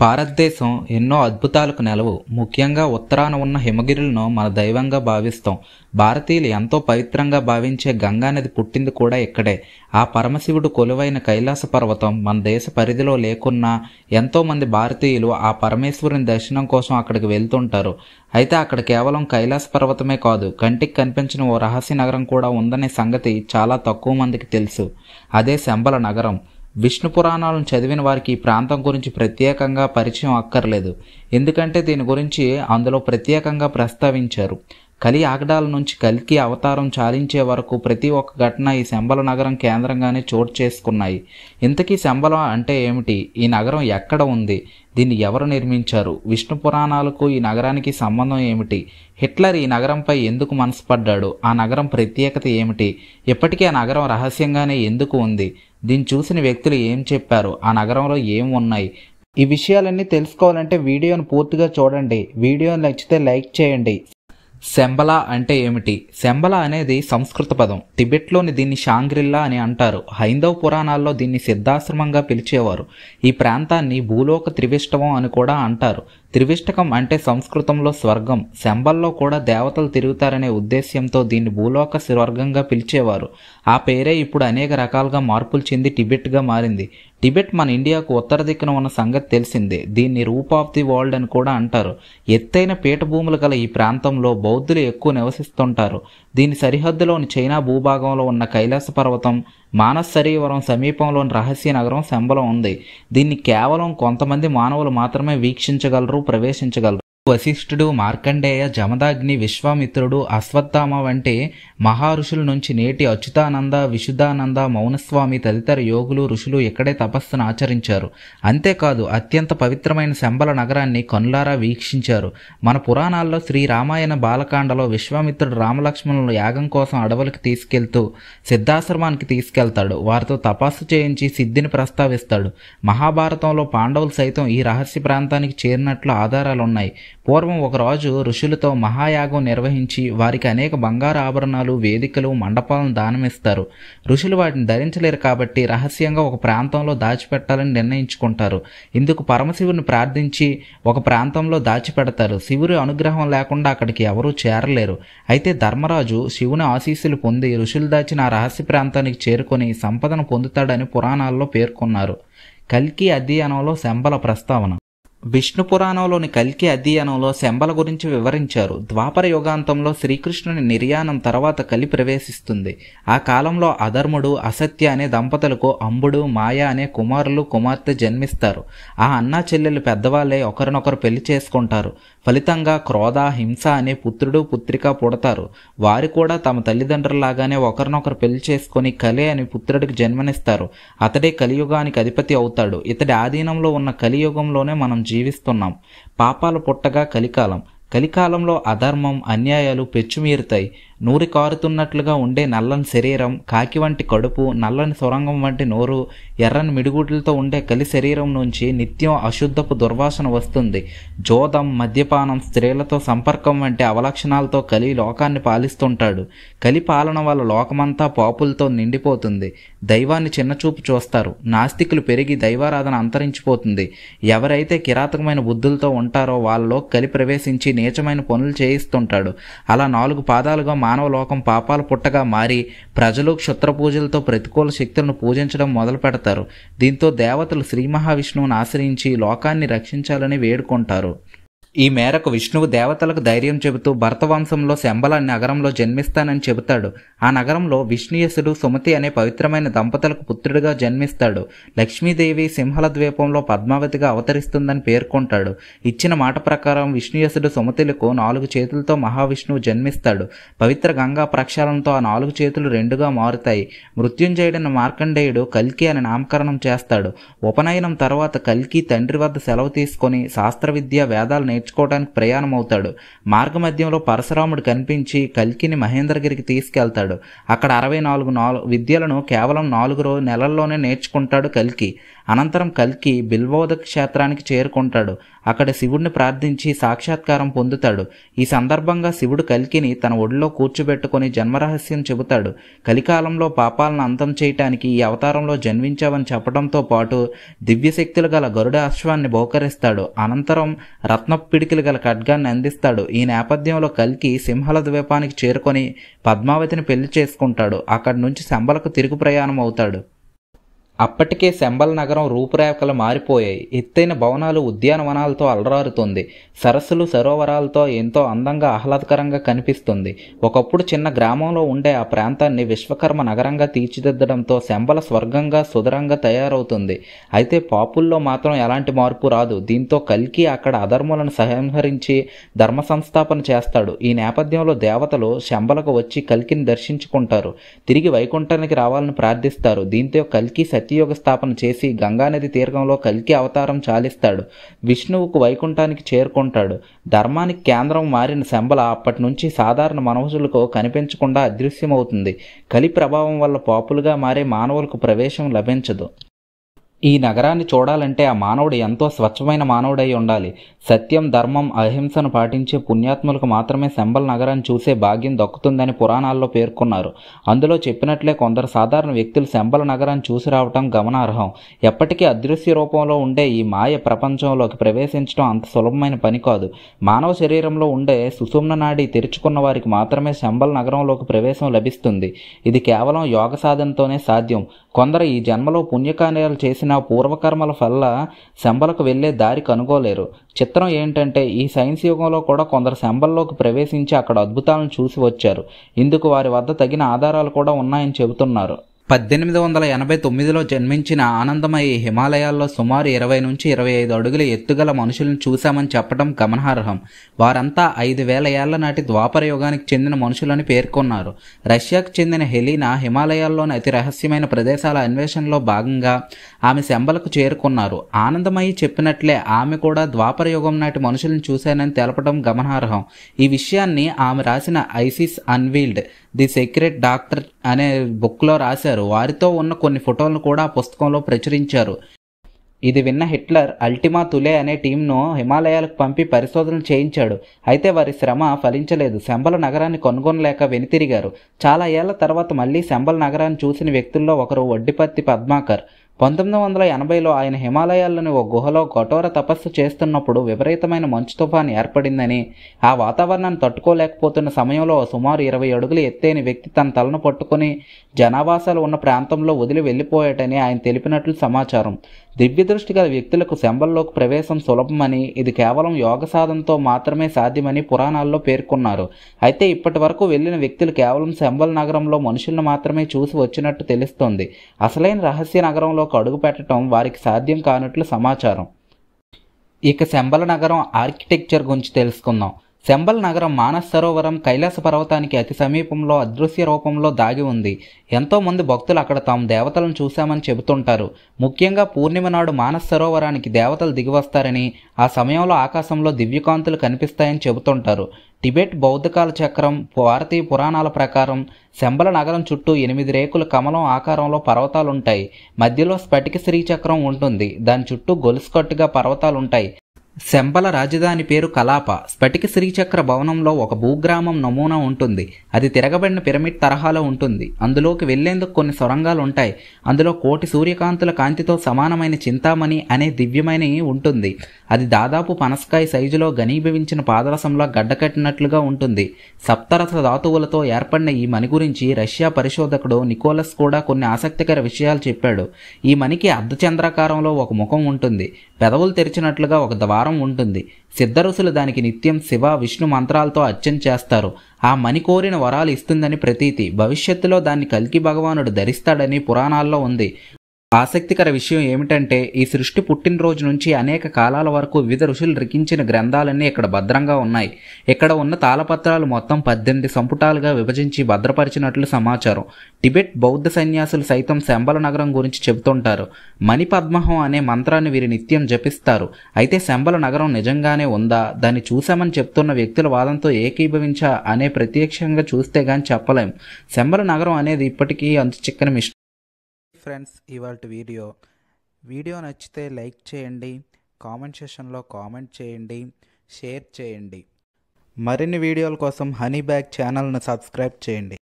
భారతదేశం ఎన్నో అద్భుతాలకు నెలవు ముఖ్యంగా ఉత్తరాన ఉన్న హిమగిరులను మన దైవంగా భావిస్తాం భారతీయులు ఎంతో పవిత్రంగా భావించే గంగా నది పుట్టింది కూడా ఇక్కడే ఆ పరమశివుడు కొలువైన కైలాస పర్వతం మన దేశ పరిధిలో లేకున్నా ఎంతోమంది భారతీయులు ఆ పరమేశ్వరుని దర్శనం కోసం అక్కడికి వెళ్తుంటారు అయితే అక్కడ కేవలం కైలాస పర్వతమే కాదు కంటికి కనిపించిన ఓ రహస్య నగరం కూడా ఉందనే సంగతి చాలా తక్కువ మందికి తెలుసు అదే శంబల నగరం విష్ణు పురాణాలను చదివిన వారికి ఈ ప్రాంతం గురించి ప్రత్యేకంగా పరిచయం అక్కర్లేదు ఎందుకంటే దీని గురించి అందులో ప్రత్యేకంగా ప్రస్తావించారు కలి ఆగడాల నుంచి కలికి అవతారం చాలించే వరకు ప్రతి ఒక్క ఘటన ఈ శంబల నగరం కేంద్రంగానే చోటు చేసుకున్నాయి ఇంతకీ శంబల అంటే ఏమిటి ఈ నగరం ఎక్కడ ఉంది దీన్ని ఎవరు నిర్మించారు విష్ణు పురాణాలకు ఈ నగరానికి సంబంధం ఏమిటి హిట్లర్ ఈ నగరంపై ఎందుకు మనసుపడ్డాడు ఆ నగరం ప్రత్యేకత ఏమిటి ఇప్పటికీ ఆ నగరం రహస్యంగానే ఎందుకు ఉంది దీన్ని చూసిన వ్యక్తులు ఏం చెప్పారు ఆ నగరంలో ఏం ఉన్నాయి ఈ విషయాలన్నీ తెలుసుకోవాలంటే వీడియోను పూర్తిగా చూడండి వీడియో నచ్చితే లైక్ చేయండి శంబలా అంటే ఏమిటి శంబలా అనేది సంస్కృత పదం టిబెట్లోని దీన్ని షాంగ్రిల్లా అని అంటారు హైందవ పురాణాల్లో దీన్ని సిద్ధాశ్రమంగా పిలిచేవారు ఈ ప్రాంతాన్ని భూలోక త్రివిష్టవం అని కూడా అంటారు త్రివిష్టకం అంటే సంస్కృతంలో స్వర్గం శంబల్లో కూడా దేవతలు తిరుగుతారనే ఉద్దేశ్యంతో దీన్ని భూలోక స్వర్గంగా పిలిచేవారు ఆ పేరే ఇప్పుడు అనేక రకాలుగా మార్పులు చెంది టిబెట్గా మారింది టిబెట్ మన ఇండియాకు ఉత్తర దిక్కున ఉన్న సంగతి తెలిసిందే దీన్ని రూప్ ఆఫ్ ది వరల్డ్ అని కూడా అంటారు ఎత్తైన పీఠభూములు గల ఈ ప్రాంతంలో బౌద్ధులు ఎక్కువ నివసిస్తుంటారు దీని సరిహద్దులోని చైనా భూభాగంలో ఉన్న కైలాస పర్వతం మానస్ సరీవరం సమీపంలోని రహస్య నగరం శంబలం ఉంది దీన్ని కేవలం కొంతమంది మానవులు మాత్రమే వీక్షించగలరు ప్రవేశించగలరు వశిష్ఠుడు మార్కండేయ జమదాగ్ని విశ్వామిత్రుడు అశ్వత్థామ వంటి మహారుషుల నుంచి నేటి అచ్యుతానంద విశుద్ధానంద మౌనస్వామి తదితర యోగులు ఋషులు ఇక్కడే తపస్సును ఆచరించారు అంతేకాదు అత్యంత పవిత్రమైన శంబల నగరాన్ని కనులారా వీక్షించారు మన పురాణాల్లో శ్రీ రామాయణ బాలకాండలో విశ్వామిత్రుడు రామలక్ష్మణులను యాగం కోసం అడవులకు తీసుకెళ్తూ సిద్ధాశ్రమానికి తీసుకెళ్తాడు వారితో తపస్సు చేయించి సిద్ధిని ప్రస్తావిస్తాడు మహాభారతంలో పాండవులు సైతం ఈ రహస్య ప్రాంతానికి చేరినట్లు ఆధారాలున్నాయి పూర్వం ఒక రాజు ఋషులతో మహాయాగం నిర్వహించి వారికి అనేక బంగారు ఆభరణాలు వేదికలు మండపాలను దానమిస్తారు ఋషులు వాటిని ధరించలేరు కాబట్టి రహస్యంగా ఒక ప్రాంతంలో దాచిపెట్టాలని నిర్ణయించుకుంటారు ఇందుకు పరమశివుని ప్రార్థించి ఒక ప్రాంతంలో దాచిపెడతారు శివుడి అనుగ్రహం లేకుండా అక్కడికి ఎవరూ చేరలేరు అయితే ధర్మరాజు శివుని ఆశీస్సులు పొంది ఋషులు దాచిన రహస్య ప్రాంతానికి చేరుకొని సంపదను పొందుతాడని పురాణాల్లో పేర్కొన్నారు కల్కి అధ్యయనంలో శంబల ప్రస్తావన విష్ణు పురాణంలోని కల్కి అధ్యయనంలో శంబల గురించి వివరించారు ద్వాపర యుగాంతంలో శ్రీకృష్ణుని నిర్యాణం తర్వాత కలి ప్రవేశిస్తుంది ఆ కాలంలో అధర్ముడు అసత్య అనే దంపతులకు అంబుడు మాయ అనే కుమారులు కుమార్తె జన్మిస్తారు ఆ అన్నా చెల్లెలు పెద్దవాళ్ళే ఒకరినొకరు పెళ్లి చేసుకుంటారు ఫలితంగా క్రోధ హింస అనే పుత్రుడు పుత్రిక పుడతారు వారు కూడా తమ తల్లిదండ్రులలాగానే ఒకరినొకరు పెళ్లి చేసుకొని కలి అని పుత్రుడికి జన్మనిస్తారు అతడే కలియుగానికి అధిపతి అవుతాడు ఇతడి ఆధీనంలో ఉన్న కలియుగంలోనే మనం జీవిస్తున్నాం పాపాలు పుట్టగా కలికాలం కలికాలంలో అధర్మం అన్యాయాలు పెచ్చుమీరుతాయి నూరి కారుతున్నట్లుగా ఉండే నల్లని శరీరం కాకి వంటి కడుపు నల్లని సొరంగం వంటి నోరు ఎర్రని మిడిగుడ్లతో ఉండే కలి శరీరం నుంచి నిత్యం అశుద్ధపు దుర్వాసన వస్తుంది జోదం మద్యపానం స్త్రీలతో సంపర్కం వంటి అవలక్షణాలతో కలి లోకాన్ని పాలిస్తుంటాడు కలి పాలన వల్ల లోకమంతా పాపులతో నిండిపోతుంది దైవాన్ని చిన్నచూపు చూస్తారు నాస్తికులు పెరిగి దైవారాధన అంతరించిపోతుంది ఎవరైతే కిరాతకమైన బుద్ధులతో ఉంటారో వాళ్ళలో కలి ప్రవేశించి నీచమైన పనులు చేయిస్తుంటాడు అలా నాలుగు పాదాలుగా మానవ లోకం పాపాల పుట్టగా మారి ప్రజలు క్షుత్ర పూజలతో ప్రతికూల శక్తులను పూజించడం మొదలు పెడతారు దీంతో దేవతలు శ్రీ మహావిష్ణువును ఆశ్రయించి లోకాన్ని రక్షించాలని వేడుకుంటారు ఈ మేరకు విష్ణువు దేవతలకు ధైర్యం చెబుతూ భరతవంశంలో శంబల నగరంలో జన్మిస్తానని చెబుతాడు ఆ నగరంలో విష్ణుయసుడు సుమతి అనే పవిత్రమైన దంపతులకు పుత్రుడిగా జన్మిస్తాడు లక్ష్మీదేవి సింహల ద్వీపంలో పద్మావతిగా అవతరిస్తుందని పేర్కొంటాడు ఇచ్చిన మాట ప్రకారం విష్ణుయసుడు సుమతులకు నాలుగు చేతులతో మహావిష్ణువు జన్మిస్తాడు పవిత్ర గంగా ప్రక్షాళనతో ఆ నాలుగు చేతులు రెండుగా మారుతాయి మృత్యుంజయుడైన మార్కండేయుడు కల్కి అని నామకరణం చేస్తాడు ఉపనయనం తర్వాత కల్కి తండ్రి వద్ద సెలవు తీసుకొని శాస్త్ర విద్య వేదాలు నేర్చుకోవడానికి ప్రయాణం అవుతాడు మార్గమధ్యంలో పరశురాముడు కనిపించి కల్కిని మహేంద్రగిరికి తీసుకెళ్తాడు అక్కడ అరవై నాలుగు నాలుగు విద్యలను కేవలం నాలుగు రోజు నెలల్లోనే నేర్చుకుంటాడు కల్కి అనంతరం కల్కి బిల్వోద క్షేత్రానికి చేరుకుంటాడు అక్కడ శివుడిని ప్రార్థించి సాక్షాత్కారం పొందుతాడు ఈ సందర్భంగా శివుడు కల్కిని తన ఒడిలో కూర్చోబెట్టుకుని జన్మరహస్యం చెబుతాడు కలికాలంలో పాపాలను అంతం చేయటానికి ఈ అవతారంలో జన్మించావని చెప్పడంతో పాటు దివ్యశక్తులు గల గరుడ అశ్వాన్ని బహుకరిస్తాడు అనంతరం రత్న పిడికిలు గల ఖడ్గాన్ని అందిస్తాడు ఈ నేపథ్యంలో కల్కి సింహల ద్వీపానికి చేరుకొని పద్మావతిని పెళ్లి చేసుకుంటాడు అక్కడి నుంచి శంబలకు తిరుగు ప్రయాణం అవుతాడు అప్పటికే శంబల్ నగరం రూపురేఖలు మారిపోయాయి ఎత్తైన భవనాలు ఉద్యానవనాలతో అలరారుతుంది సరస్సులు సరోవరాలతో ఎంతో అందంగా ఆహ్లాదకరంగా కనిపిస్తుంది ఒకప్పుడు చిన్న గ్రామంలో ఉండే ఆ ప్రాంతాన్ని విశ్వకర్మ నగరంగా తీర్చిదిద్దడంతో శంబల స్వర్గంగా సుధరంగా తయారవుతుంది అయితే పాపుల్లో మాత్రం ఎలాంటి మార్పు రాదు దీంతో కల్కి అక్కడ అధర్మాలను సంహరించి ధర్మ సంస్థాపన చేస్తాడు ఈ నేపథ్యంలో దేవతలు శంబలకు వచ్చి కల్కిని దర్శించుకుంటారు తిరిగి వైకుంఠానికి రావాలని ప్రార్థిస్తారు దీంతో కల్కి సత్య సత్యయోగ స్థాపన చేసి గంగానది తీర్గంలో కల్కి అవతారం చాలిస్తాడు విష్ణువుకు వైకుంఠానికి చేరుకుంటాడు ధర్మానికి కేంద్రం మారిన శంబల అప్పటి నుంచి సాధారణ మనవసులకు కనిపించకుండా అదృశ్యమవుతుంది కలి ప్రభావం వల్ల పాపులుగా మారే మానవులకు ప్రవేశం లభించదు ఈ నగరాన్ని చూడాలంటే ఆ మానవుడు ఎంతో స్వచ్ఛమైన మానవుడై ఉండాలి సత్యం ధర్మం అహింసను పాటించే పుణ్యాత్ములకు మాత్రమే శంబల్ నగరాన్ని చూసే భాగ్యం దక్కుతుందని పురాణాల్లో పేర్కొన్నారు అందులో చెప్పినట్లే కొందరు సాధారణ వ్యక్తులు శంబల నగరాన్ని చూసి రావటం గమనార్హం ఎప్పటికీ అదృశ్య రూపంలో ఉండే ఈ మాయ ప్రపంచంలోకి ప్రవేశించడం అంత సులభమైన పని కాదు మానవ శరీరంలో ఉండే సుసుమ్న నాడి తెరుచుకున్న వారికి మాత్రమే శంబల్ నగరంలోకి ప్రవేశం లభిస్తుంది ఇది కేవలం యోగ సాధనతోనే సాధ్యం కొందరు ఈ జన్మలో పుణ్యకార్యాలు చేసిన పూర్వకర్మల వల్ల శంబలకు వెళ్లే దారి కనుగోలేరు చిత్రం ఏంటంటే ఈ సైన్స్ యుగంలో కూడా కొందరు శంబల్లోకి ప్రవేశించి అక్కడ అద్భుతాలను చూసి వచ్చారు ఇందుకు వారి వద్ద తగిన ఆధారాలు కూడా ఉన్నాయని చెబుతున్నారు పద్దెనిమిది వందల ఎనభై తొమ్మిదిలో జన్మించిన ఆనందమయ్య హిమాలయాల్లో సుమారు ఇరవై నుంచి ఇరవై ఐదు అడుగుల ఎత్తుగల మనుషులను చూశామని చెప్పడం గమనార్హం వారంతా ఐదు వేల ఏళ్ల నాటి ద్వాపర యుగానికి చెందిన మనుషులని పేర్కొన్నారు రష్యాకు చెందిన హెలీనా హిమాలయాల్లోని అతి రహస్యమైన ప్రదేశాల అన్వేషణలో భాగంగా ఆమె శంబలకు చేరుకున్నారు ఆనందమయ్య చెప్పినట్లే ఆమె కూడా ద్వాపర యుగం నాటి మనుషులను చూశానని తెలపడం గమనార్హం ఈ విషయాన్ని ఆమె రాసిన Isis unveiled the secret doctrine అనే బుక్లో రాశారు వారితో ఉన్న కొన్ని ఫోటోలను కూడా ఆ పుస్తకంలో ప్రచురించారు ఇది విన్న హిట్లర్ అల్టిమా తులే అనే టీంను హిమాలయాలకు పంపి పరిశోధనలు చేయించాడు అయితే వారి శ్రమ ఫలించలేదు శంబల నగరాన్ని కనుగొనలేక వెనుతిరిగారు చాలా ఏళ్ల తర్వాత మళ్ళీ శంబల నగరాన్ని చూసిన వ్యక్తుల్లో ఒకరు వడ్డిపత్తి పద్మాకర్ పంతొమ్మిది వందల ఎనభైలో ఆయన హిమాలయాల్లోని ఓ గుహలో కఠోర తపస్సు చేస్తున్నప్పుడు విపరీతమైన మంచు తుఫాన్ ఏర్పడిందని ఆ వాతావరణాన్ని తట్టుకోలేకపోతున్న సమయంలో సుమారు ఇరవై అడుగులు ఎత్తైన వ్యక్తి తన తలను పట్టుకుని జనావాసాలు ఉన్న ప్రాంతంలో వదిలి వెళ్ళిపోయాటని ఆయన తెలిపినట్లు సమాచారం దివ్యదృష్టి గల వ్యక్తులకు శంబల్లోకి ప్రవేశం సులభమని ఇది కేవలం యోగ సాధనతో మాత్రమే సాధ్యమని పురాణాల్లో పేర్కొన్నారు అయితే ఇప్పటి వరకు వెళ్ళిన వ్యక్తులు కేవలం శంబల్ నగరంలో మనుషులను మాత్రమే చూసి వచ్చినట్టు తెలుస్తోంది అసలైన రహస్య నగరంలో అడుగు అడుగుపెట్టడం వారికి సాధ్యం కానట్లు సమాచారం ఇక శంబల నగరం ఆర్కిటెక్చర్ గురించి తెలుసుకుందాం శంబల్ నగరం మానస్ సరోవరం కైలాస పర్వతానికి అతి సమీపంలో అదృశ్య రూపంలో దాగి ఉంది ఎంతోమంది భక్తులు అక్కడ తాము దేవతలను చూశామని చెబుతుంటారు ముఖ్యంగా పూర్ణిమ నాడు మానస్ సరోవరానికి దేవతలు దిగివస్తారని ఆ సమయంలో ఆకాశంలో దివ్యకాంతులు కనిపిస్తాయని చెబుతుంటారు టిబెట్ బౌద్ధకాల చక్రం భారతీయ పురాణాల ప్రకారం శంబల నగరం చుట్టూ ఎనిమిది రేకుల కమలం ఆకారంలో పర్వతాలుంటాయి మధ్యలో స్ఫటిక శ్రీచక్రం ఉంటుంది దాని చుట్టూ గొలుసుకట్టుగా పర్వతాలుంటాయి శంబల రాజధాని పేరు కలాప స్ఫటిక శ్రీచక్ర భవనంలో ఒక భూగ్రామం నమూనా ఉంటుంది అది తిరగబడిన పిరమిడ్ తరహాలో ఉంటుంది అందులోకి వెళ్లేందుకు కొన్ని సొరంగాలు ఉంటాయి అందులో కోటి సూర్యకాంతుల కాంతితో సమానమైన చింతామణి అనే దివ్యమైన ఉంటుంది అది దాదాపు పనస్కాయ సైజులో ఘనీభవించిన పాదరసంలో గడ్డకట్టినట్లుగా ఉంటుంది సప్తరస ధాతువులతో ఏర్పడిన ఈ మణి గురించి రష్యా పరిశోధకుడు నికోలస్ కూడా కొన్ని ఆసక్తికర విషయాలు చెప్పాడు ఈ మణికి అర్ధచంద్రాకారంలో ఒక ముఖం ఉంటుంది పెదవులు తెరిచినట్లుగా ఒక ద్వారం భారం ఉంటుంది సిద్ధరుసులు దానికి నిత్యం శివ విష్ణు మంత్రాలతో అర్చన చేస్తారు ఆ మణి కోరిన వరాలు ఇస్తుందని ప్రతీతి భవిష్యత్తులో దాన్ని కల్కి భగవానుడు ధరిస్తాడని పురాణాల్లో ఉంది ఆసక్తికర విషయం ఏమిటంటే ఈ సృష్టి పుట్టినరోజు నుంచి అనేక కాలాల వరకు వివిధ ఋషులు రికించిన గ్రంథాలన్నీ ఇక్కడ భద్రంగా ఉన్నాయి ఇక్కడ ఉన్న తాళపత్రాలు మొత్తం పద్దెనిమిది సంపుటాలుగా విభజించి భద్రపరిచినట్లు సమాచారం టిబెట్ బౌద్ధ సన్యాసులు సైతం శంబల నగరం గురించి చెబుతుంటారు మణిపద్మహం అనే మంత్రాన్ని వీరి నిత్యం జపిస్తారు అయితే శంబల నగరం నిజంగానే ఉందా దాన్ని చూశామని చెప్తున్న వ్యక్తుల వాదంతో ఏకీభవించా అనే ప్రత్యక్షంగా చూస్తే గాని చెప్పలేం శంబల నగరం అనేది ఇప్పటికీ అంత చిక్కని మిషన్ ఫ్రెండ్స్ ఇవాళ వీడియో వీడియో నచ్చితే లైక్ చేయండి కామెంట్ సెషన్లో కామెంట్ చేయండి షేర్ చేయండి మరిన్ని వీడియోల కోసం హనీ బ్యాగ్ ఛానల్ను సబ్స్క్రైబ్ చేయండి